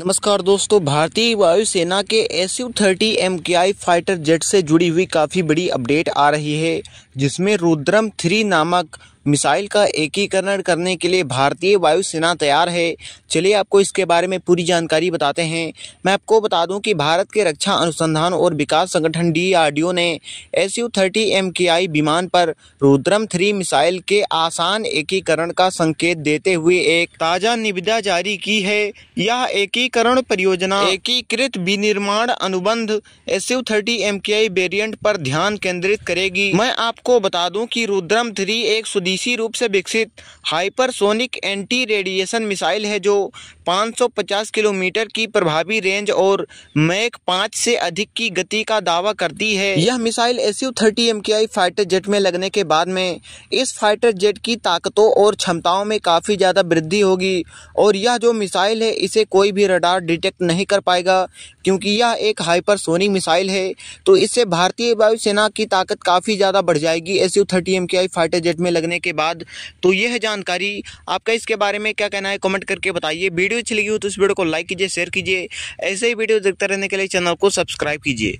नमस्कार दोस्तों भारतीय वायुसेना के एस यू थर्टी एम के आई फाइटर जेट से जुड़ी हुई काफ़ी बड़ी अपडेट आ रही है जिसमें रुद्रम थ्री नामक मिसाइल का एकीकरण करने के लिए भारतीय वायुसेना तैयार है चलिए आपको इसके बारे में पूरी जानकारी बताते हैं मैं आपको बता दूं कि भारत के रक्षा अनुसंधान और विकास संगठन डी ने एस यू थर्टी एम के आई विमान पर रुद्रम थ्री मिसाइल के आसान एकीकरण का संकेत देते हुए एक ताज़ा निविदा जारी की है यह एकीकरण परियोजना एकीकृत विनिर्माण अनुबंध एस यू थर्टी एम के आई वेरियंट पर ध्यान केंद्रित करेगी मैं आपको बता दूं कि रुद्रम थ्री एक सुदी स्वदेशी रूप से विकसित हाइपरसोनिक एंटी रेडिएशन मिसाइल है जो 550 किलोमीटर की प्रभावी रेंज और मैक पाँच से अधिक की गति का दावा करती है यह missile S U thirty fighter jet में लगने के बाद में इस फाइटर जेट की ताकतों और क्षमताओं में काफ़ी ज़्यादा वृद्धि होगी और यह जो मिसाइल है इसे कोई भी रडार डिटेक्ट नहीं कर पाएगा क्योंकि यह एक हाइपरसोनिक मिसाइल है तो इससे भारतीय वायुसेना की ताकत काफ़ी ज़्यादा बढ़ जाएगी S U thirty fighter jet में लगने के के बाद तो यह है जानकारी आपका इसके बारे में क्या कहना है कमेंट करके बताइए वीडियो अच्छी लगी हो तो इस वीडियो को लाइक कीजिए शेयर कीजिए ऐसे ही वीडियो देखते रहने के लिए चैनल को सब्सक्राइब कीजिए